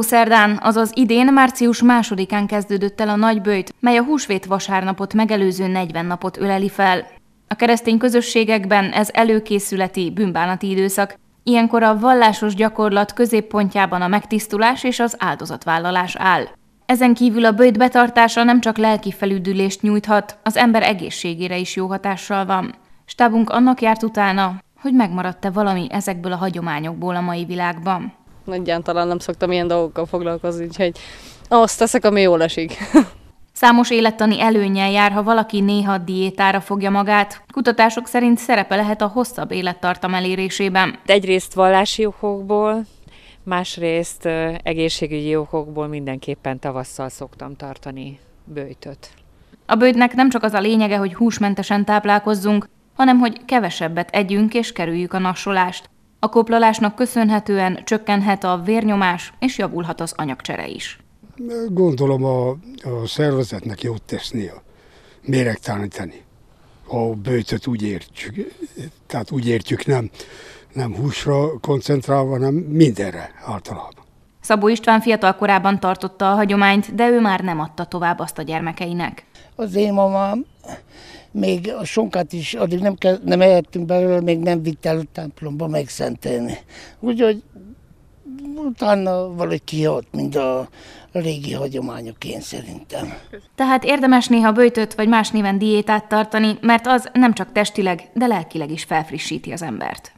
szerdán, azaz idén március másodikán kezdődött el a nagybőjt, mely a húsvét vasárnapot megelőző 40 napot öleli fel. A keresztény közösségekben ez előkészületi, bűnbánati időszak, ilyenkor a vallásos gyakorlat középpontjában a megtisztulás és az áldozatvállalás áll. Ezen kívül a bőjt betartása nem csak lelki felüdülést nyújthat, az ember egészségére is jó hatással van. Stábunk annak járt utána, hogy megmaradt-e valami ezekből a hagyományokból a mai világban egyáltalán nem szoktam ilyen dolgokkal foglalkozni, úgyhogy azt teszek, ami jól esik. Számos élettani előnyel jár, ha valaki néha diétára fogja magát. Kutatások szerint szerepe lehet a hosszabb élettartam elérésében. Egyrészt vallási okokból, másrészt egészségügyi okokból mindenképpen tavasszal szoktam tartani bőjtöt. A bőjtnek nem csak az a lényege, hogy húsmentesen táplálkozzunk, hanem hogy kevesebbet együnk és kerüljük a nasolást. A koplalásnak köszönhetően csökkenhet a vérnyomás, és javulhat az anyagcsere is. Gondolom a, a szervezetnek jót a méregtalanítani, A bőtöt úgy értjük, tehát úgy értjük nem, nem húsra koncentrálva, hanem mindenre általában. Szabó István fiatal korában tartotta a hagyományt, de ő már nem adta tovább azt a gyermekeinek. Az én mamám még a sonkát is addig nem, kell, nem ehettünk belőle, még nem vitt el a templomba megszentelni. Úgyhogy utána valahogy kihalt, mint a régi hagyományok én szerintem. Tehát érdemes néha böjtött vagy más néven diétát tartani, mert az nem csak testileg, de lelkileg is felfrissíti az embert.